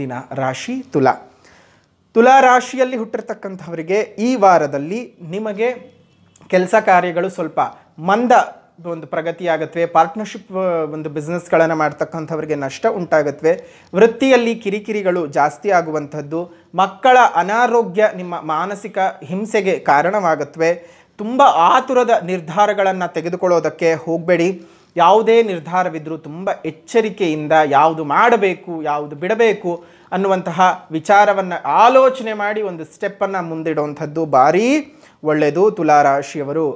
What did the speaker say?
ದಿನ ರಾಶಿ ತುಲಾ ತುಲಾ ರಾಶಿಯಲ್ಲಿ ಹುಟ್ಟಿರ್ತಕ್ಕಂಥವರಿಗೆ ಈ ವಾರದಲ್ಲಿ ನಿಮಗೆ ಕೆಲಸ ಕಾರ್ಯಗಳು ಸ್ವಲ್ಪ ಮಂದ ಒಂದು ಪ್ರಗತಿಯಾಗತ್ವೆ ಪಾರ್ಟ್ನರ್ಶಿಪ್ ಒಂದು ಬಿಸ್ನೆಸ್ಗಳನ್ನು ಮಾಡ್ತಕ್ಕಂಥವ್ರಿಗೆ ನಷ್ಟ ಉಂಟಾಗತ್ವೆ ವೃತ್ತಿಯಲ್ಲಿ ಕಿರಿಕಿರಿಗಳು ಜಾಸ್ತಿ ಆಗುವಂಥದ್ದು ಮಕ್ಕಳ ಅನಾರೋಗ್ಯ ನಿಮ್ಮ ಮಾನಸಿಕ ಹಿಂಸೆಗೆ ಕಾರಣವಾಗತ್ವೆ ತುಂಬ ಆತುರದ ನಿರ್ಧಾರಗಳನ್ನು ತೆಗೆದುಕೊಳ್ಳೋದಕ್ಕೆ ಹೋಗಬೇಡಿ ಯಾವುದೇ ನಿರ್ಧಾರವಿದ್ದರೂ ತುಂಬ ಎಚ್ಚರಿಕೆಯಿಂದ ಯಾವುದು ಮಾಡಬೇಕು ಯಾವುದು ಬಿಡಬೇಕು ಅನ್ನುವಂತಹ ವಿಚಾರವನ್ನು ಆಲೋಚನೆ ಮಾಡಿ ಒಂದು ಸ್ಟೆಪ್ಪನ್ನು ಮುಂದಿಡುವಂಥದ್ದು ಭಾರೀ ಒಳ್ಳೆಯದು ತುಲಾರಾಶಿಯವರು